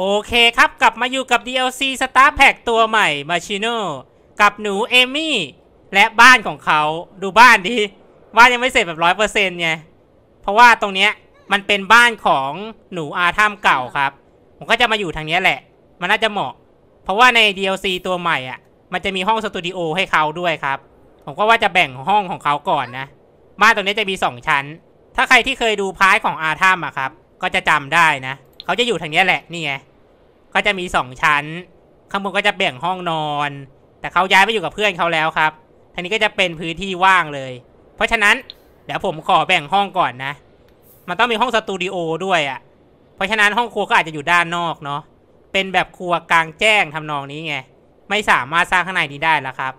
โอเคครับ กลับมาอยู่กับ DLC Star Pack ตัวใหม่มาชิโน่กับหนูเอมี่ และบ้านของเขาดูบ้านดิบ้านยังไม่เสร็จแบบร้อยเปอร์เซ็นต์ไงเพราะว่าตรงเนี้ยมันเป็นบ้านของหนูอา่ามเก่าครับ ผมก็จะมาอยู่ทางเนี้ยแหละ มันน่าจะเหมาะ เพราะว่าใน DLC ตัวใหม่อ่ะมันจะมีห้องสตูดิโอให้เขาด้วยครับผมก็ว่าจะแบ่งห้องของเขาก่อนนะบ้านตรงนี้จะมีสองชั้น ถ้าใครที่เคยดูพายของอา่ามอ่ะครับก็จะจำได้นะเขาจะอยู่ทางนี้แหละนี่ไงก็จะมีสองชั้น ข้างบนก็จะแบ่งห้องนอน แต่เขาย้ายไปอยู่กับเพื่อนเขาแล้วครับทีนี้ก็จะเป็นพื้นที่ว่างเลย เพราะฉะนั้น เดี๋ยวผมขอแบ่งห้องก่อนนะ มันต้องมีห้องสตูดิโอด้วยอะ่ะ เพราะฉะนั้นห้องครัวก็อาจจะอยู่ด้านนอกเนาะ เป็นแบบครัวกลางแจ้งทำนองนี้ไง ไม่สามารถสร้างข้างในนี้ได้แล้วครับ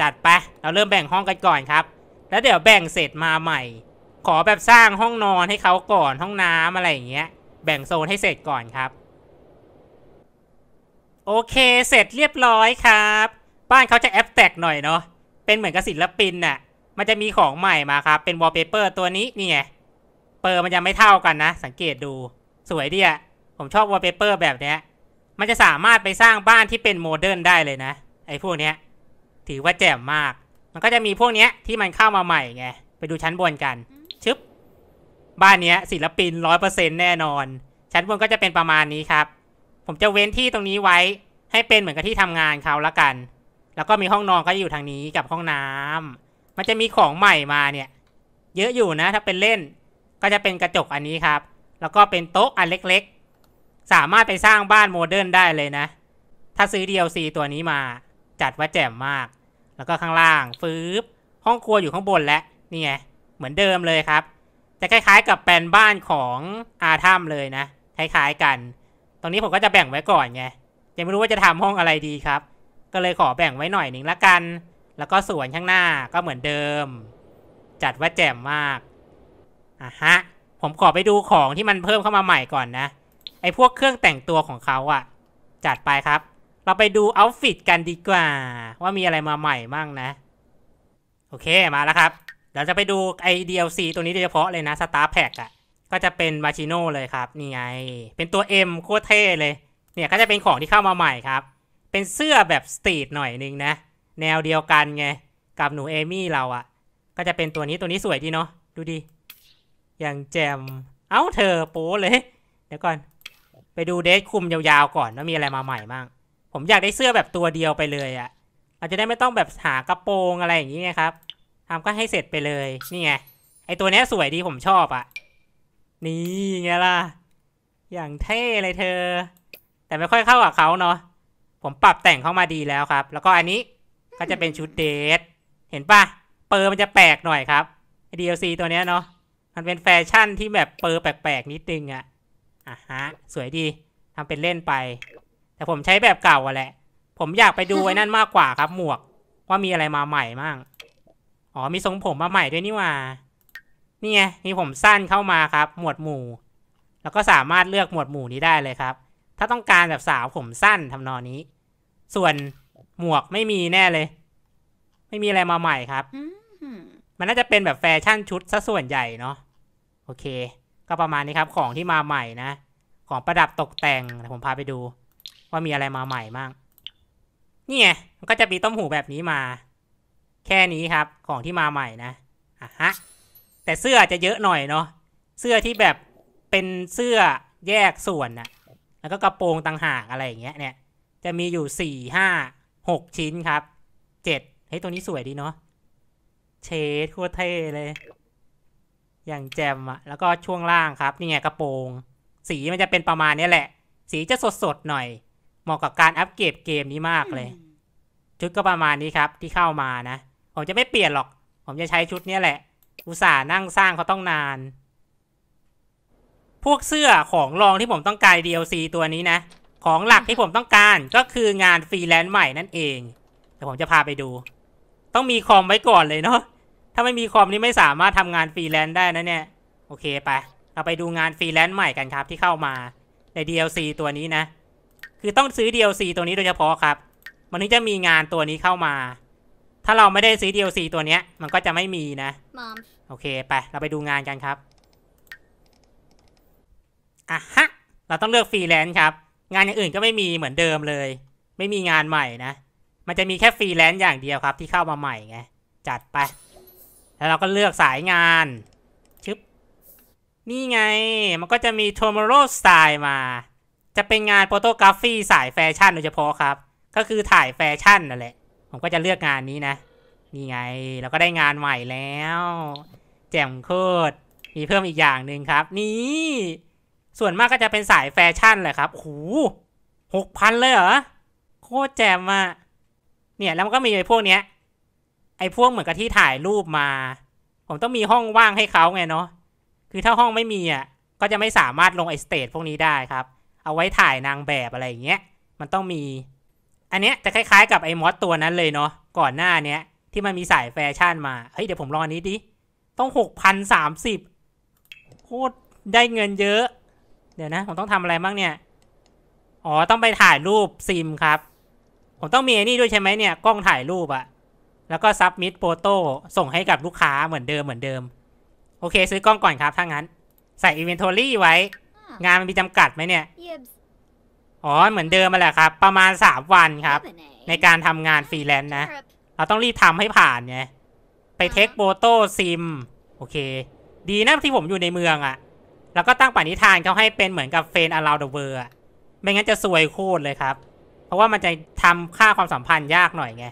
จัดไป เราเริ่มแบ่งห้องกันก่อนครับ แล้วเดี๋ยวแบ่งเสร็จมาใหม่ ขอแบบสร้างห้องนอนให้เขาก่อน ห้องน้ำอะไรอย่างเงี้ย แบ่งโซนให้เสร็จก่อนครับโอเค เสร็จเรียบร้อยครับ บ้านเขาจะแอปแตกหน่อยเนาะเป็นเหมือนกับศิลปินน่ะมันจะมีของใหม่มาครับ เป็นวอลเปเปอร์ตัวนี้นี่ไงเปอร์มันจะไม่เท่ากันนะ สังเกตดูสวยดีอะผมชอบวอลเปเปอร์แบบเนี้ย มันจะสามารถไปสร้างบ้านที่เป็นโมเดิร์นได้เลยนะ ไอ้พวกเนี้ย ถือว่าแจ่มมาก มันก็จะมีพวกเนี้ย ที่มันเข้ามาใหม่ไงไปดูชั้นบนกันชึบบ้านเนี้ยศิลปินร้อยเปอร์เซ็นต์แน่นอน ชั้นบนก็จะเป็นประมาณนี้ครับผมจะเว้นที่ตรงนี้ไว้ให้เป็นเหมือนกับที่ทำงานเขาละกัน แล้วก็มีห้องนอนก็อยู่ทางนี้กับห้องน้ำ มันจะมีของใหม่มาเนี่ย เยอะอยู่นะ ถ้าเป็นเล่นก็จะเป็นกระจกอันนี้ครับ แล้วก็เป็นโต๊ะอันเล็กๆ สามารถไปสร้างบ้านโมเดิร์นได้เลยนะ ถ้าซื้อ DLC ตัวนี้มาจัดว่าแจ่มมาก แล้วก็ข้างล่างฟืบห้องครัวอยู่ข้างบนและ นี่ไงเหมือนเดิมเลยครับแต่คล้ายๆ กับแปลนบ้านของอาทัมเลยนะคล้ายๆกันตรงนี้ผมก็จะแบ่งไว้ก่อนไงยังไม่รู้ว่าจะทำห้องอะไรดีครับ ก็เลยขอแบ่งไว้หน่อยหนึ่งละกัน แล้วก็สวนข้างหน้าก็เหมือนเดิม จัดว่าแจ่มมากอ่ะฮะ ผมขอไปดูของที่มันเพิ่มเข้ามาใหม่ก่อนนะ ไอ้พวกเครื่องแต่งตัวของเขาอะจัดไปครับ เราไปดูเอาฟิตกันดีกว่า ว่ามีอะไรมาใหม่มั่งนะ โอเคมาแล้วครับเราจะไปดูไอ DLC ตัวนี้โดยเฉพาะเลยนะ Star Pack อะก็จะเป็นบาชิโน่เลยครับ นี่ไง เป็นตัว M โคตรเท่เลย เนี่ยก็จะเป็นของที่เข้ามาใหม่ครับ เป็นเสื้อแบบสตรีทหน่อยนึงนะ แนวเดียวกันไง กับหนูเอมี่เราอะ่ะก็จะเป็นตัวนี้ตัวนี้สวยดีเนาะดูดิอย่างแจมเอ้าเธอโป้เลย เดี๋ยวก่อนไปดูเดทคุมยาวๆ ก่อนว่ามีอะไรมาใหม่บ้างผมอยากได้เสื้อแบบตัวเดียวไปเลยอะ่ะอาจจะได้ไม่ต้องแบบหากระโปรงอะไรอย่างนี้ไงครับทำก็ให้เสร็จไปเลย นี่ไงไอตัวนี้สวยดีผมชอบอะ่ะนี่ไงล่ะ อย่างเท่เลยเธอ แต่ไม่ค่อยเข้ากับเขาเนาะ ผมปรับแต่งเข้ามาดีแล้วครับ แล้วก็อันนี้ก็จะเป็นชุดเดทเห็นปะเปอร์มันจะแปลกหน่อยครับ DLC ตัวเนี้ยเนาะ มันเป็นแฟชั่นที่แบบเปอร์แปลกๆนิดนึงอะอ่ะฮะสวยดีทำเป็นเล่นไป แต่ผมใช้แบบเก่าอะแหละ ผมอยากไปดูไว้นั่นมากกว่าครับ หมวก ว่ามีอะไรมาใหม่มั่งอ๋อ มีทรงผมมาใหม่ด้วยนี่ว่านี่ไงมีผมสั้นเข้ามาครับ หมวดหมู่ แล้วก็สามารถเลือกหมวดหมู่นี้ได้เลยครับ ถ้าต้องการแบบสาวผมสั้นทำนองนี้ ส่วนหมวกไม่มีแน่เลย ไม่มีอะไรมาใหม่ครับมันน่าจะเป็นแบบแฟชั่นชุดซะส่วนใหญ่เนาะโอเค ก็ประมาณนี้ครับ ของที่มาใหม่นะของประดับตกแต่งผมพาไปดู ว่ามีอะไรมาใหม่บ้างนี่ไงมันก็จะมีต้มหูแบบนี้มา แค่นี้ครับ ของที่มาใหม่นะอ่ะฮะแต่เสื้อจะเยอะหน่อยเนาะเสื้อที่แบบเป็นเสื้อแยกส่วนนะแล้วก็กระโปรงต่างหากอะไรอย่างเงี้ยเนี่ย จะมีอยู่สี่ห้าหกชิ้นครับเจ็ดเฮ้ยตัวนี้สวยดีเนาะเชดโคตรเท่เลย อย่างแจมอะแล้วก็ช่วงล่างครับ นี่ไงกระโปรง สีมันจะเป็นประมาณนี้แหละ สีจะสดสดหน่อย เหมาะกับการอัปเกรดเกมนี้มากเลย ชุดก็ประมาณนี้ครับ ที่เข้ามานะผมจะไม่เปลี่ยนหรอก ผมจะใช้ชุดนี้แหละอุตส่าห์นั่งสร้างเขาต้องนาน พวกเสื้อของรองที่ผมต้องการ DLC ตัวนี้นะ ของหลักที่ผมต้องการก็คืองานฟรีแลนซ์ใหม่ นั่นเอง เดี๋ยวผมจะ พา ไปดู ต้องมีคอมไว้ก่อนเลยเนาะ ถ้าไม่มีคอมนี่ไม่สามารถทำงานฟรีแลนซ์ได้นะเนี่ย โอเค ไป เรา ไปดูงานฟรีแลนซ์ใหม่กันครับ ที่เข้ามาใน DLC ตัวนี้นะ คือต้องซื้อ DLC ตัวนี้โดยเฉพาะครับมันถึงจะมีงานตัวนี้เข้ามาถ้าเราไม่ได้ซื้อ DLC ตัวเนี้ย มันก็จะไม่มีนะโอเค ไป เราไปดูงานกันครับอ่ะฮะ เราต้องเลือกฟรีแลนซ์ครับ งานอย่างอื่นก็ไม่มีเหมือนเดิมเลย ไม่มีงานใหม่นะ มันจะมีแค่ฟรีแลนซ์อย่างเดียวครับ ที่เข้ามาใหม่ไง จัดไป แล้วเราก็เลือกสายงาน ชึบ นี่ไง มันก็จะมี tomorrow style มา จะเป็นงานโปโตกราฟีสายแฟชั่นโดยเฉพาะครับ ก็คือถ่ายแฟชั่นนั่นแหละผมก็จะเลือกงานนี้นะ นี่ ไงเราก็ได้งานใหม่แล้ว แจ่มโคตร มีเพิ่มอีกอย่างหนึ่งครับ นี่ ส่วนมากก็จะเป็นสายแฟชั่น แหละ ครับหู หกพันเลยเหรอโคตร แจ่มอะเนี่ย แล้วมันก็มี ไอ้พวก เนี้ย ไอ้ พวกเหมือนกับที่ถ่ายรูปมา ผมต้องมีห้องว่างให้เขาไงเนาะคือถ้าห้องไม่มีอ่ะก็จะไม่สามารถลงไอสเตทพวกนี้ได้ครับ เอาไว้ถ่ายนางแบบอะไรอย่างเงี้ยมันต้องมีอันเนี้ยจะคล้ายๆกับไอ้มอสตัวนั้นเลยเนาะก่อนหน้าเนี้ย ที่มันมีสายแฟชั่นมา เฮ้ยเดี๋ยวผมรอนี้ดิ ต้องหกพันสามสิบโคตรได้เงินเยอะ เดี๋ยวนะ ผมต้องทำอะไรบ้างเนี่ย อ๋อ ต้องไปถ่ายรูปซิมครับ ผมต้องมีไอ้นี่ด้วยใช่ไหมเนี่ย กล้องถ่ายรูปอะแล้วก็ซับมิดโปโต้ส่งให้กับลูกค้าเหมือนเดิมเหมือนเดิม โอเคซื้อกล้องก่อนครับถ้างั้นใส่อินเวนทอรี่ไว้งานมันมีจำกัดไหมเนี่ยอ๋อ เหมือนเดิมมาแหละครับ ประมาณ 3 วันครับ ในการทำงานฟรีแลนซ์นะเราต้องรีบทำให้ผ่านไง ไปเทคโบโต้ ซิม โอเค ดีนะที่ผมอยู่ในเมืองอะ่ะ แล้วก็ตั้งปณิธานเขาให้เป็นเหมือนกับเฟนอาราวเดเวอร์ไม่งั้นจะสวยโคตรเลยครับ เพราะว่ามันจะทำค่าความสัมพันธ์ยากหน่อยไง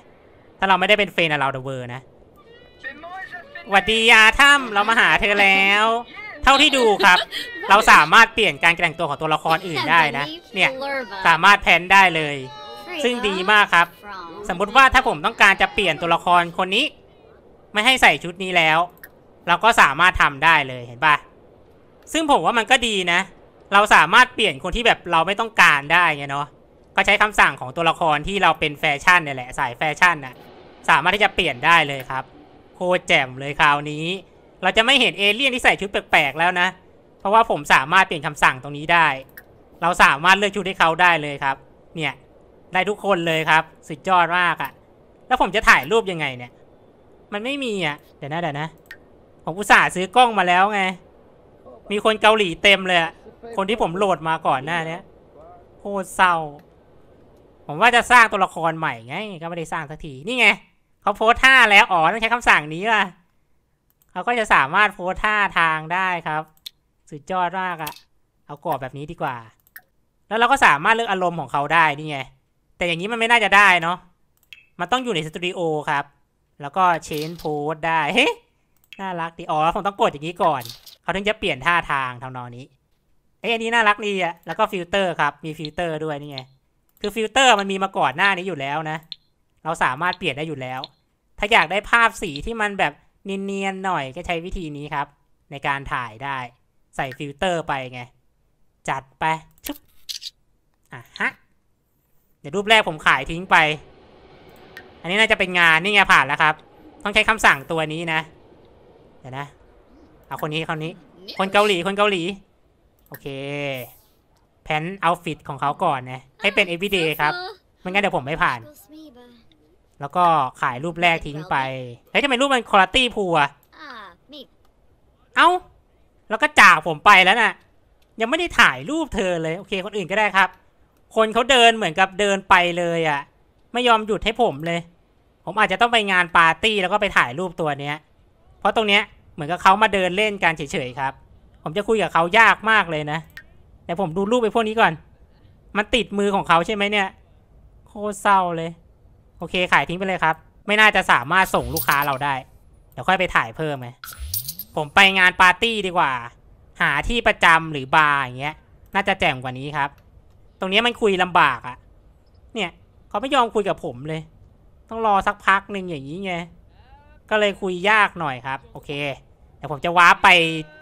ถ้าเราไม่ได้เป็นเฟนอาราวเดเวอร์นะสวัดดียาถ้ำเรามาหาเธอแล้วเท่าที่ดูครับ เราสามารถเปลี่ยนการแต่งตัวของตัวละครอื่นได้นะเนี่ยสามารถแพนได้เลย ซึ่งดีมากครับ สมมติว่าถ้าผมต้องการจะเปลี่ยนตัวละครคนนี้ ไม่ให้ใส่ชุดนี้แล้ว เราก็สามารถทำได้เลยเห็นปะซึ่งผมว่ามันก็ดีนะ เราสามารถเปลี่ยนคนที่แบบเราไม่ต้องการได้ไงเนาะก็ใช้คำสั่งของตัวละครที่เราเป็นแฟชั่นเนี่ยแหละสายแฟชั่นน่ะสามารถที่จะเปลี่ยนได้เลยครับโคตรแจ่มเลยคราวนี้เราจะไม่เห็นเอเลี่ยนที่ใส่ชุดแปลกๆแล้วนะ เพราะว่าผมสามารถเปลี่ยนคำสั่งตรงนี้ได้ เราสามารถเลือกชุดให้เขาได้เลยครับ เนี่ย ได้ทุกคนเลยครับ สุดยอดมากอะ่ะ แล้วผมจะถ่ายรูปยังไงเนี่ย มันไม่มีอะ่ะ เดี๋ยวนะเดี๋ยวนะ ผมอุตส่าห์ซื้อกล้องมาแล้วไง มีคนเกาหลีเต็มเลยคนที่ผมโหลดมาก่อนหน้านี้โคตรเศร้า ผมว่าจะสร้างตัวละครใหม่ไง ก็ไม่ได้สร้างสักที นี่ไงเขาโพสท่าแล้วอ๋อต้องใช้คำสั่งนี้ล่ะเราก็จะสามารถโพสท่าทางได้ครับสุดยอดมากอะเอากรอบแบบนี้ดีกว่า แล้วเราก็สามารถเลือกอารมณ์ของเขาได้นี่ไงแต่อย่างนี้มันไม่น่าจะได้เนาะมันต้องอยู่ในสตูดิโอครับ แล้วก็เชนโพสได้เฮ้น่ารักดีอ๋อผมต้องกดอย่างนี้ก่อน เขาถึงจะเปลี่ยนท่าทางทำนองนี้ เอ้ยอันนี้น่ารักดีอะแล้วก็ฟิลเตอร์ครับมีฟิลเตอร์ด้วยนี่ไงคือฟิลเตอร์มันมีมาก่อนหน้านี้อยู่แล้วนะเราสามารถเปลี่ยนได้อยู่แล้ว ถ้าอยากได้ภาพสีที่มันแบบเนียนๆหน่อยก็ใช้วิธีนี้ครับในการถ่ายได้ใส่ฟิลเตอร์ไปไงจัดไปชุบอ่ะฮะเดี๋ยวรูปแรกผมขายทิ้งไป อันนี้น่าจะเป็นงาน นี่ไงผ่านแล้วครับ ต้องใช้คำสั่งตัวนี้นะเดี๋ยวนะ เอาคนนี้คนนี้ คนเกาหลีคนเกาหลี โอเคแพนเอาฟิตของเขาก่อนนะให้เป็นเอ e r ด d ครับไม่งั้นเดี๋ยวผมไม่ผ่านแล้วก็ขายรูปแรกทิ้งไปเฮ้ยทำไมรูปมันคุณภาพพูอะเอ้า แล้วก็จากผมไปแล้วน่ะ ยังไม่ได้ถ่ายรูปเธอเลย โอเค คนอื่นก็ได้ครับ คนเขาเดินเหมือนกับเดินไปเลยอะ่ะ ไม่ยอมหยุดให้ผมเลย ผมอาจจะต้องไปงานปาร์ตี้แล้วก็ไปถ่ายรูปตัวเนี้ย เพราะตรงเนี้ยเหมือนกับเขามาเดินเล่นกันเฉยๆครับ ผมจะคุยกับเขายากมากเลยนะ แต่ผมดูรูปไปพวกนี้ก่อน มันติดมือของเขาใช่ไหมเนี่ย โคตรเศร้าเลยโอเคขายทิ้งไปเลยครับ ไม่น่าจะสามารถส่งลูกค้าเราได้ เดี๋ยวค่อยไปถ่ายเพิ่มไหมผมไปงานปาร์ตี้ดีกว่า หาที่ประจำหรือบาร์อย่างเงี้ย น่าจะแจ่มกว่านี้ครับ ตรงนี้มันคุยลำบากอะ่ะเนี่ย เขาไม่ยอมคุยกับผมเลย ต้องรอสักพักหนึ่งอย่างนี้ไงก็เลยคุยยากหน่อยครับ โอเค เดี๋ยวผมจะว้าไป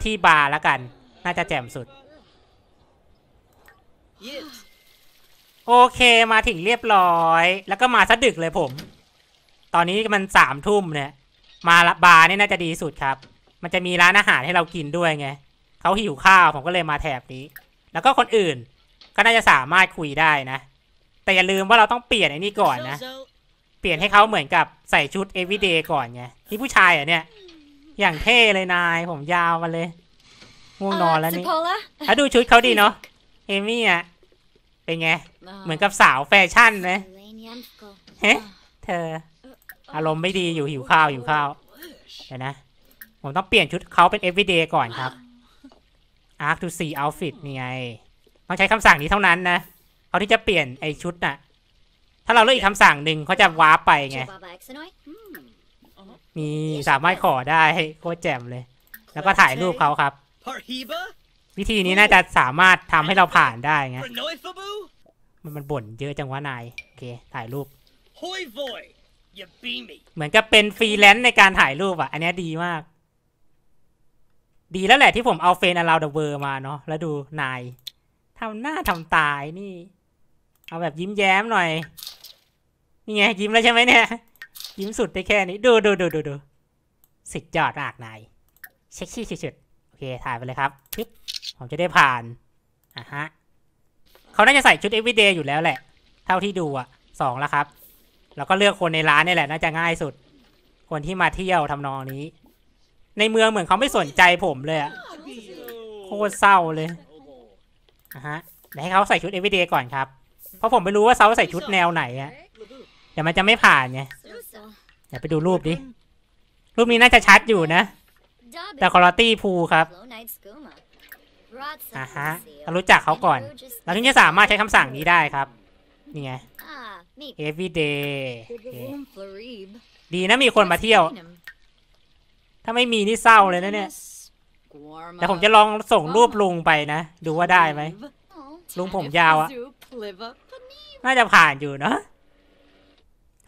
ที่บาร์แล้วกัน น่าจะแจ่มสุด Yes. โอเคมาถึงเรียบร้อย แล้วก็มาซะดึกเลยผม ตอนนี้มันสามทุ่มเนี่ย มาบาร์นี่น่าจะดีสุดครับ มันจะมีร้านอาหารให้เรากินด้วยไงเขาหิวข้าวผมก็เลยมาแถบนี้แล้วก็คนอื่นก็น่าจะสามารถคุยได้นะแต่อย่าลืมว่าเราต้องเปลี่ยนไอ้นี่ก่อนนะเปลี่ยนให้เขาเหมือนกับใส่ชุด everyday ก่อนไงนี่ผู้ชายอ่ะเนี่ย อย่างเท่เลยนายผมยาวมาเลยง่วงนอนแล้วนี่แล้วดูชุดเขาดีเนาะเอมี่อ่ะเป็นไง เหมือนกับสาวแฟชั่นไหม เฮ้ เธอ อารมณ์ไม่ดีอยู่หิวข้าวหิวข้าวเดี๋ยวนะ ผมต้องเปลี่ยนชุดเขาเป็น everyday ก่อนครับ arc to see outfit นี่ไงต้องใช้คำสั่งนี้เท่านั้นนะเขาที่จะเปลี่ยนไอชุดน่ะ ถ้าเราเลือกอีกคำสั่งหนึ่งเขาจะว้าไปไงมีสามารถขอได้โคตรแจ่มเลย แล้วก็ถ่ายรูปเขาครับ วิธีนี้น่าจะสามารถทำให้เราผ่านได้ไงมันมันบ่นเยอะจังวะนายโอเค ถ่ายรูปเหมือนกับเป็นฟรีแลนซ์ในการถ่ายรูปอ่ะ อันนี้ดีมาก ดีแล้วแหละที่ผมเอาเฟนอาราเดเวอร์มาเนาะแล้วดูนายทำหน้าทำตายนี่ เอาแบบยิ้มแย้มหน่อย นี่ไงยิ้มแล้วใช่ไหมเนี่ยยิ้มสุดได้แค่นี้ดูดูดูดูดูสุดยอดมากนายเช็คชี่สุดๆโอเคถ่ายไปเลยครับปึ๊บผมจะได้ผ่านอ่ะฮะเขาน่าจะใส่ชุดเอวิเดย์อยู่แล้วแหละ เท่าที่ดูอ่ะสองแล้วครับ แล้วก็เลือกคนในร้านนี่แหละ น่าจะง่ายสุดคนที่มาเที่ยวทำนองนี้ ในเมืองเหมือนเขาไม่สนใจผมเลยอะโคตรเศร้าเลยนะฮะเดี๋ยวให้เขาใส่ชุดเอวิเดย์ก่อนครับ เพราะผมไม่รู้ว่าเขาใส่ชุดแนวไหนอะเดี๋ยวมันจะไม่ผ่านไงเดี๋ยวไปดูรูปดิรูปนี้น่าจะชัดอยู่นะแต่คอุณตี้พูครับอ่ะฮะเรารู้จักเขาก่อน เราถึงจะสามารถใช้คำสั่งนี้ได้ครับ นี่ไง everyday ดีนะมีคนมาเที่ยว ถ้าไม่มีนี่เศร้าเลยนะเนี่ย แต่ผมจะลองส่งรูปลุงไปนะ ดูว่าได้ไหมลุงผมยาวอะ น่าจะผ่านอยู่เนาะ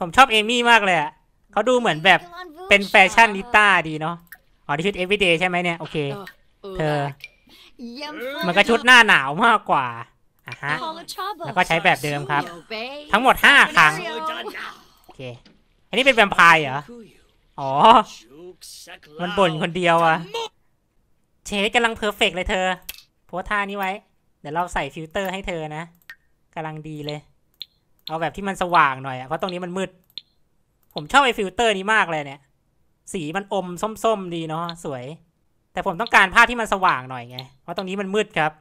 ผมชอบเอมี่มากเลยอะเขาดูเหมือนแบบเป็นแฟชั่นนิต้าดีเนาะอ๋อที่ชือ everyday ใช่ไหมเนี่ย โอเคเธอมันก็ชุดหน้าหนาวมากกว่าอะฮะ แล้วก็ใช้แบบเดิมครับ ทั้งหมดห้าครั้ง โอเค อันนี้เป็นแวมไพร์เหรอ อ๋อ มันบ่นคนเดียวอะเชฟกำลังเพอร์เฟกเลยเธอโพสท่านี้ไว้ เดี๋ยวเราใส่ฟิลเตอร์ให้เธอนะ กำลังดีเลย เอาแบบที่มันสว่างหน่อยอะเพราะตรงนี้มันมืด ผมชอบไอ้ฟิลเตอร์นี้มากเลยเนี่ย สีมันอมส้มๆดีเนาะสวยแต่ผมต้องการภาพที่มันสว่างหน่อยไง เพราะตรงนี้มันมืดครับ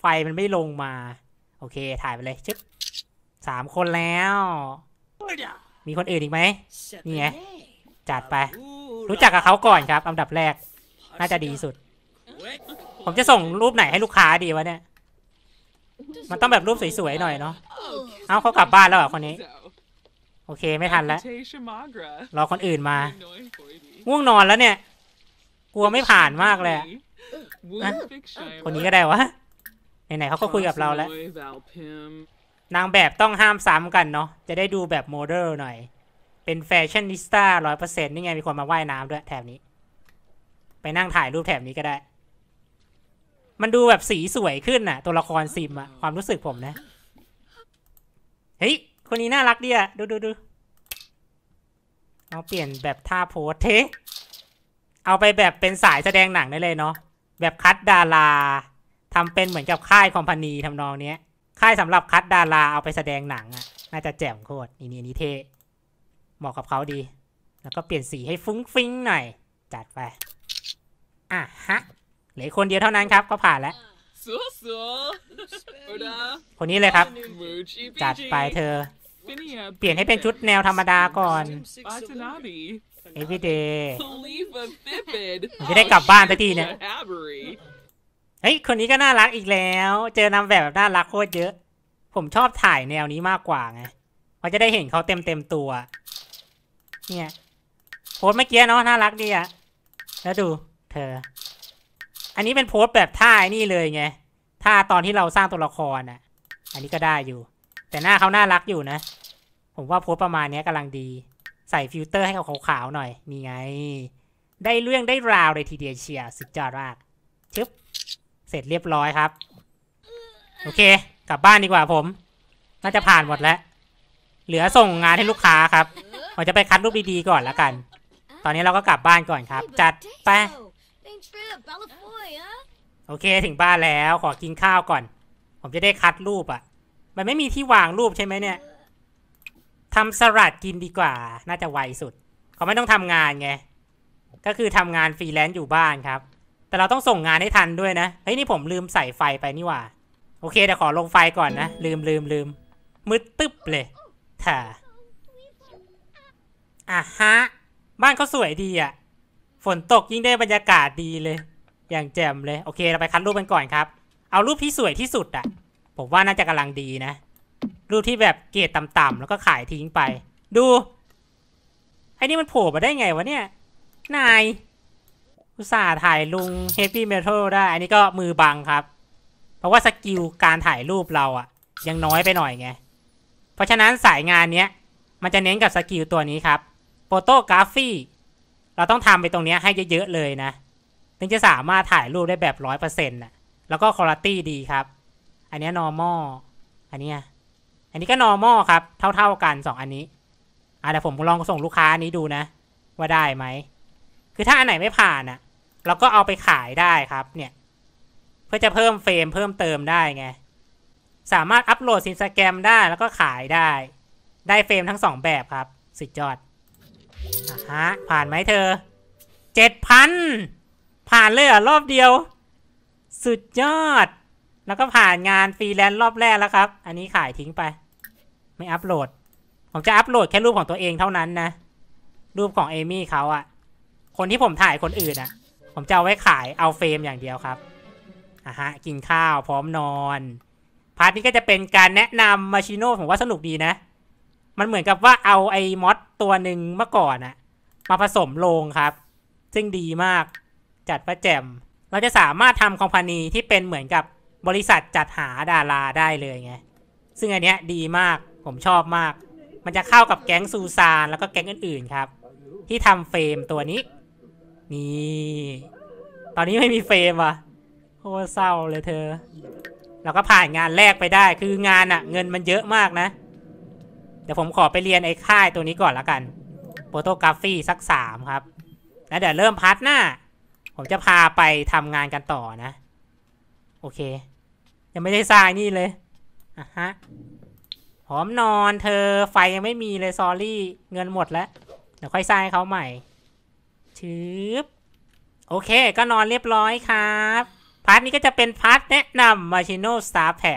ไฟมันไม่ลงมา โอเค ถ่ายไปเลย ชึบสามคนแล้ว มีคนอื่นอีกไหม นี่ไง จัดไป รู้จักกับเขาก่อนครับ อันดับแรก น่าจะดีสุด ผมจะส่งรูปไหนให้ลูกค้าดีวะเนี่ย มันต้องแบบรูปสวย ๆ หน่อยเนาะ เอาเขากลับบ้านแล้วอ่ะคนนี้ โอเค ไม่ทันแล้ว รอคนอื่นมา ง่วงนอนแล้วเนี่ยกลัวไม่ผ่านมากเลย คนนี้ก็ได้วะ ไหนๆเขาก็คุยกับเราแล้ว นางแบบต้องห้ามซ้ำกันเนาะ จะได้ดูแบบโมเดลหน่อย เป็นแฟชั่นนิสต้าร้อยเปอร์เซ็นต์นี่ไง มีคนมาว่ายน้ำด้วยแถบนี้ ไปนั่งถ่ายรูปแถบนี้ก็ได้ มันดูแบบสีสวยขึ้นน่ะ ตัวละครซิมอะความรู้สึกผมนะ เฮ้ย คนนี้น่ารักดีอะดูดูดู เอาเปลี่ยนแบบท่าโพสเทเอาไปแบบเป็นสายแสดงหนังได้เลยเนาะแบบคัดดาราทำเป็นเหมือนกับค่ายคอมพานีทำนองเนี้ยค่ายสำหรับคัดดารา เอาไปแสดงหนังอะน่าจะแจ่มโคตรนี่นี่นี่เทเหมาะกับเขาดี แล้วก็เปลี่ยนสีให้ฟุ้งฟิ้งหน่อย จัดไปอ่ะฮะเหลือคนเดียวเท่านั้นครับ ก็ผ่านแล้วคนนี้เลยครับ จัดไปเธอเปลี่ยนให้เป็นชุดแนวธรรมดาก่อน e v e ี y d a y จะได้กลับบ้านไปกทีเนี่ยเฮ้ยคนนี้ก็น่ารักอีกแล้ว เจอนาแบบแบบน่ารักโคตรเยอะ ผมชอบถ่ายแนวนี้มากกว่าไงเพราะจะได้เห็นเขาเต็มเต็มตัว เนี่ยโพสเมื่อกี้เนาะน่ารักดีอะแล้วดู เธอ อันนี้เป็นโพสแบบท่าไอ้นี่เลยไง ท่าตอนที่เราสร้างตัวละครอ่ะ อันนี้ก็ได้อยู่แต่หน้าเขาน่ารักอยู่นะ ผมว่าโพสประมาณนี้กำลังดี ใส่ฟิลเตอร์ให้เขาขาวๆหน่อยนี่ไง ได้เรื่องได้ราวเลยทีเดียวเชียร์สุดยอดมากชึบเสร็จเรียบร้อยครับ โอเค กลับบ้านดีกว่าผม น่าจะผ่านหมดแล้ว เหลือส่งงานให้ลูกค้าครับราจะไปคัดรูปดีๆก่อนแล้วกัน ตอนนี้เราก็กลับบ้านก่อนครับ จัดไป โอเคถึงบ้านแล้ว ขอกินข้าวก่อน ผมจะได้คัดรูปอะมันไม่มีที่วางรูปใช่ไหมเนี่ย ทำสลัดกินดีกว่า น่าจะไวสุด เขาไม่ต้องทำงานไง ก็คือทำงานฟรีแลนซ์อยู่บ้านครับ แต่เราต้องส่งงานให้ทันด้วยนะ เฮ้ย นี่ผมลืมใส่ไฟไปนี่ว่า โอเคเดี๋ยวขอลงไฟก่อนนะ ลืมลืมลืมมืดตึ๊บเลยถ่าอ่ะฮะ บ้านเขาสวยดีอ่ะ ฝนตกยิ่งได้บรรยากาศดีเลย อย่างแจ่มเลย โอเค เราไปคัดรูปกันก่อนครับ เอารูปที่สวยที่สุดอ่ะผมว่าน่าจะกำลังดีนะ รูปที่แบบเกรดต่ำๆแล้วก็ขายทิ้งไป ดู ไอ้นี่มันโผล่มาได้ไงวะเนี่ย นาย อุตส่าห์ถ่ายลุงเฮฟวี่เมทัลได้ อันนี้ก็มือบังครับ เพราะว่าสกิลการถ่ายรูปเราอะยังน้อยไปหน่อยไง เพราะฉะนั้นสายงานเนี้ย มันจะเน้นกับสกิลตัวนี้ครับโฟโตกราฟี เราต้องทำไปตรงนี้ให้เยอะๆเลยนะ ถึงจะสามารถถ่ายรูปได้แบบร้อยเปอร์เซ็นต์นะแล้วก็คุณภาพดีครับอันนี้ normal อันนี้ อันนี้ก็ normal ครับ เท่าๆกันสองอันนี้อ่ะเดี๋ยวผมลองส่งลูกค้าอันนี้ดูนะ ว่าได้ไหม คือถ้าอันไหนไม่ผ่านอะ่ะ เราก็เอาไปขายได้ครับ เนี่ย เพื่อจะเพิ่มเฟรมเพิ่มเติมได้ไง สามารถอัปโหลดสินสแกรมได้แล้วก็ขายได้ ได้เฟรมทั้งสองแบบครับ สุดยอดอฮะ ผ่านไหมเธอ เจ็ดพัน ผ่านเลยอ่ะรอบเดียว สุดยอดแล้วก็ผ่านงานฟรีแลนซ์รอบแรกแล้วครับ อันนี้ขายทิ้งไป ไม่อัปโหลด ผมจะอัปโหลดแค่รูปของตัวเองเท่านั้นนะ รูปของเอมี่เขาอะคนที่ผมถ่ายคนอื่นอะผมจะเอาไว้ขายเอาเฟรมอย่างเดียวครับอ่ะฮะกินข้าว พร้อมนอนพาร์ทนี้ก็จะเป็นการแนะนำมาชิโน่ผมว่าสนุกดีนะ มันเหมือนกับว่าเอาไอ้มอสตัวหนึ่งเมื่อก่อนอะมาผสมลงครับ ซึ่งดีมาก จัดประแจม เราจะสามารถทำคอมพานีที่เป็นเหมือนกับบริษัทจัดหาดาราได้เลยไง ซึ่งอันเนี้ย ดีมาก ผมชอบมาก มันจะเข้ากับแก๊งซูซานแล้วก็แก๊งอื่นๆครับ ที่ทำเฟรมตัวนี้ นี่ ตอนนี้ไม่มีเฟรมว่ะโคตรเศร้าเลยเธอ เราก็ผ่านงานแรกไปได้ คืองานอะเงินมันเยอะมากนะ เดี๋ยวผมขอไปเรียน ไอ้ค่ายตัวนี้ก่อนละกัน โปรโตกราฟีสักสามครับ แล้วเดี๋ยวเริ่มพัดหน้า ผมจะพาไปทำงานกันต่อนะ โอเคยังไม่ได้สร้างนี่เลยอ่ะฮะ หอมนอนเธอไฟยังไม่มีเลย ซอรี่ เงินหมดแล้วเดี๋ยวค่อยสร้างให้เขาใหม่ชืบโอเค ก็นอนเรียบร้อยครับ พาร์ทนี้ก็จะเป็นพาร์ทแนะนำมาชิโนสตาร์แพ็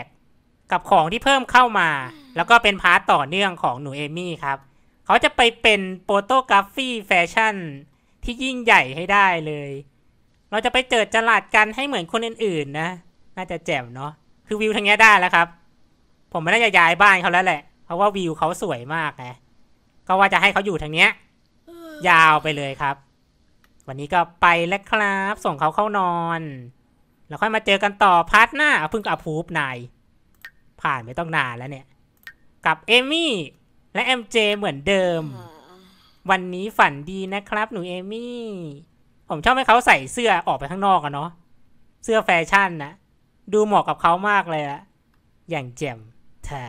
กับของที่เพิ่มเข้ามา แล้วก็เป็นพาร์ทต่อเนื่องของหนูเอมี่ครับ เขาจะไปเป็นโปโตกราฟีแฟชั่นที่ยิ่งใหญ่ให้ได้เลย เราจะไปเจิดจลาดกันให้เหมือนคนอื่นๆ นะ น่าจะแจ่มเนาะคือวิวทางนี้ได้แล้วครับ ผมไม่น่าจะย้ายบ้านเขาแล้วแหละเพราะว่าวิวเขาสวยมากไงก็ว่าจะให้เขาอยู่ทางเนี้ยยาวไปเลยครับ วันนี้ก็ไปแล้วครับ ส่งเขาเข้านอน แล้วค่อยมาเจอกันต่อพาร์ทหน้าเพิ่งอัพพูบนายผ่านไม่ต้องนานแล้วเนี่ยกับเอมี่และเอ็มเจเหมือนเดิมวันนี้ฝันดีนะครับหนูเอมี่ผมชอบให้เขาใส่เสื้อออกไปข้างนอกอะเนาะเสื้อแฟชั่นนะดูเหมาะกับเขามากเลยอะอย่างแจ่มแท้